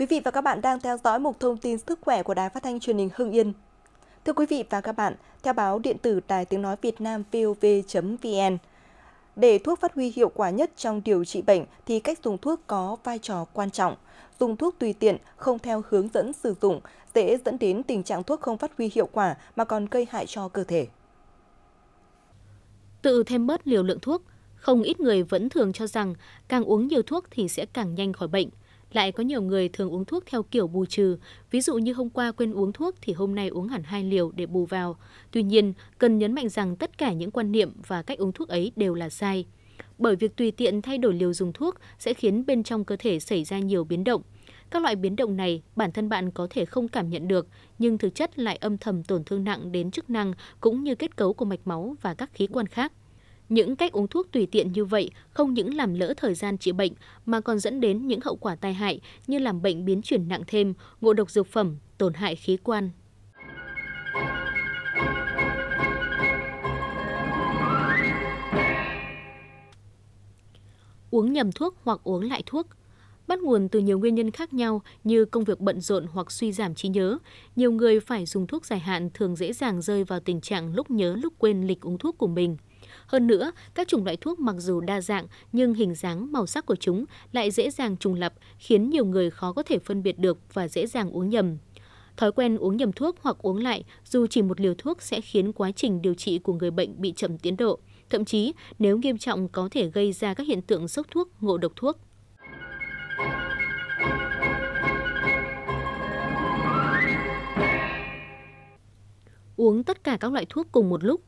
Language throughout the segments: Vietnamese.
Quý vị và các bạn đang theo dõi một thông tin sức khỏe của Đài Phát thanh Truyền hình Hưng Yên. Thưa quý vị và các bạn, theo báo điện tử Đài Tiếng nói Việt Nam VOV.vn, để thuốc phát huy hiệu quả nhất trong điều trị bệnh thì cách dùng thuốc có vai trò quan trọng. Dùng thuốc tùy tiện, không theo hướng dẫn sử dụng dễ dẫn đến tình trạng thuốc không phát huy hiệu quả mà còn gây hại cho cơ thể. Tự thêm bớt liều lượng thuốc, không ít người vẫn thường cho rằng càng uống nhiều thuốc thì sẽ càng nhanh khỏi bệnh – lại có nhiều người thường uống thuốc theo kiểu bù trừ, ví dụ như hôm qua quên uống thuốc thì hôm nay uống hẳn hai liều để bù vào. Tuy nhiên, cần nhấn mạnh rằng tất cả những quan niệm và cách uống thuốc ấy đều là sai. Bởi việc tùy tiện thay đổi liều dùng thuốc sẽ khiến bên trong cơ thể xảy ra nhiều biến động. Các loại biến động này bản thân bạn có thể không cảm nhận được, nhưng thực chất lại âm thầm tổn thương nặng đến chức năng cũng như kết cấu của mạch máu và các khí quan khác. Những cách uống thuốc tùy tiện như vậy không những làm lỡ thời gian chữa bệnh mà còn dẫn đến những hậu quả tai hại như làm bệnh biến chuyển nặng thêm, ngộ độc dược phẩm, tổn hại khí quan. Uống nhầm thuốc hoặc uống lại thuốc bắt nguồn từ nhiều nguyên nhân khác nhau như công việc bận rộn hoặc suy giảm trí nhớ. Nhiều người phải dùng thuốc dài hạn thường dễ dàng rơi vào tình trạng lúc nhớ lúc quên lịch uống thuốc của mình. Hơn nữa, các chủng loại thuốc mặc dù đa dạng nhưng hình dáng, màu sắc của chúng lại dễ dàng trùng lập, khiến nhiều người khó có thể phân biệt được và dễ dàng uống nhầm. Thói quen uống nhầm thuốc hoặc uống lại dù chỉ một liều thuốc sẽ khiến quá trình điều trị của người bệnh bị chậm tiến độ, thậm chí nếu nghiêm trọng có thể gây ra các hiện tượng sốc thuốc, ngộ độc thuốc. Uống tất cả các loại thuốc cùng một lúc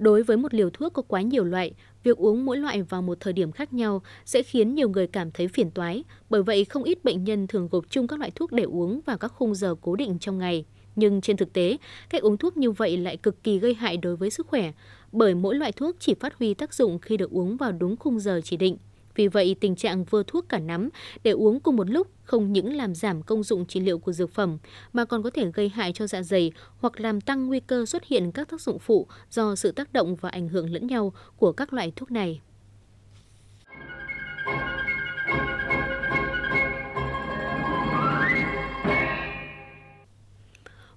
Đối với một liều thuốc có quá nhiều loại, việc uống mỗi loại vào một thời điểm khác nhau sẽ khiến nhiều người cảm thấy phiền toái, bởi vậy không ít bệnh nhân thường gộp chung các loại thuốc để uống vào các khung giờ cố định trong ngày. Nhưng trên thực tế, cách uống thuốc như vậy lại cực kỳ gây hại đối với sức khỏe, bởi mỗi loại thuốc chỉ phát huy tác dụng khi được uống vào đúng khung giờ chỉ định. Vì vậy, tình trạng vừa thuốc cả nắm để uống cùng một lúc không những làm giảm công dụng trị liệu của dược phẩm mà còn có thể gây hại cho dạ dày hoặc làm tăng nguy cơ xuất hiện các tác dụng phụ do sự tác động và ảnh hưởng lẫn nhau của các loại thuốc này.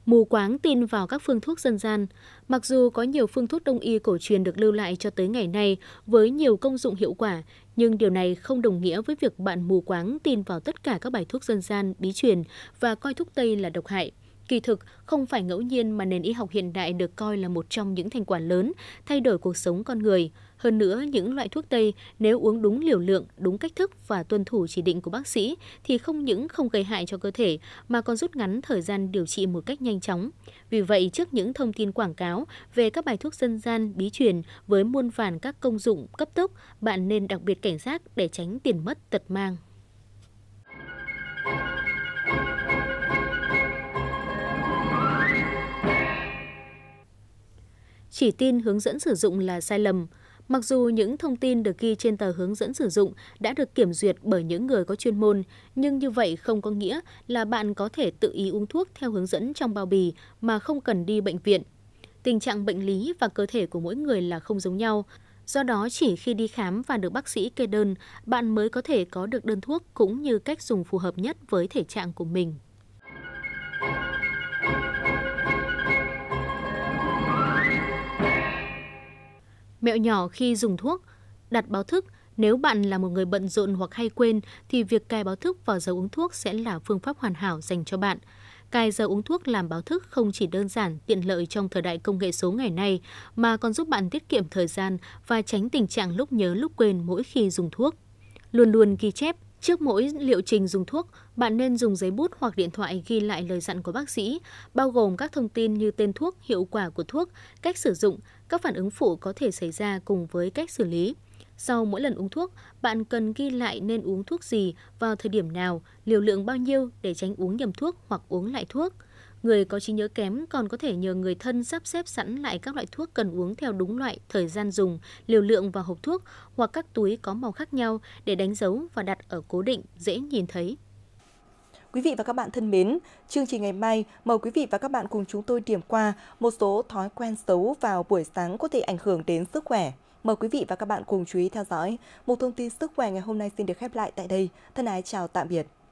mù quáng tin vào các phương thuốc dân gian. Mặc dù có nhiều phương thuốc đông y cổ truyền được lưu lại cho tới ngày nay với nhiều công dụng hiệu quả, nhưng điều này không đồng nghĩa với việc bạn mù quáng tin vào tất cả các bài thuốc dân gian, bí truyền và coi thuốc Tây là độc hại. Kỳ thực, không phải ngẫu nhiên mà nền y học hiện đại được coi là một trong những thành quả lớn thay đổi cuộc sống con người. Hơn nữa, những loại thuốc Tây nếu uống đúng liều lượng, đúng cách thức và tuân thủ chỉ định của bác sĩ thì không những không gây hại cho cơ thể mà còn rút ngắn thời gian điều trị một cách nhanh chóng. Vì vậy, trước những thông tin quảng cáo về các bài thuốc dân gian bí truyền với muôn vàn các công dụng cấp tốc, bạn nên đặc biệt cảnh giác để tránh tiền mất tật mang. Chỉ tin hướng dẫn sử dụng là sai lầm. Mặc dù những thông tin được ghi trên tờ hướng dẫn sử dụng đã được kiểm duyệt bởi những người có chuyên môn, nhưng như vậy không có nghĩa là bạn có thể tự ý uống thuốc theo hướng dẫn trong bao bì mà không cần đi bệnh viện. Tình trạng bệnh lý và cơ thể của mỗi người là không giống nhau. Do đó, chỉ khi đi khám và được bác sĩ kê đơn, bạn mới có thể có được đơn thuốc cũng như cách dùng phù hợp nhất với thể trạng của mình. Mẹo nhỏ khi dùng thuốc, đặt báo thức, nếu bạn là một người bận rộn hoặc hay quên thì việc cài báo thức vào giờ uống thuốc sẽ là phương pháp hoàn hảo dành cho bạn. Cài giờ uống thuốc làm báo thức không chỉ đơn giản tiện lợi trong thời đại công nghệ số ngày nay mà còn giúp bạn tiết kiệm thời gian và tránh tình trạng lúc nhớ lúc quên mỗi khi dùng thuốc. Luôn luôn ghi chép Trước mỗi liệu trình dùng thuốc, bạn nên dùng giấy bút hoặc điện thoại ghi lại lời dặn của bác sĩ, bao gồm các thông tin như tên thuốc, hiệu quả của thuốc, cách sử dụng, các phản ứng phụ có thể xảy ra cùng với cách xử lý. Sau mỗi lần uống thuốc, bạn cần ghi lại nên uống thuốc gì, vào thời điểm nào, liều lượng bao nhiêu để tránh uống nhầm thuốc hoặc uống lại thuốc. Người có trí nhớ kém còn có thể nhờ người thân sắp xếp sẵn lại các loại thuốc cần uống theo đúng loại, thời gian dùng, liều lượng và hộp thuốc hoặc các túi có màu khác nhau để đánh dấu và đặt ở cố định, dễ nhìn thấy. Quý vị và các bạn thân mến, chương trình ngày mai mời quý vị và các bạn cùng chúng tôi điểm qua một số thói quen xấu vào buổi sáng có thể ảnh hưởng đến sức khỏe. Mời quý vị và các bạn cùng chú ý theo dõi. Một thông tin sức khỏe ngày hôm nay xin được khép lại tại đây. Thân ái chào tạm biệt.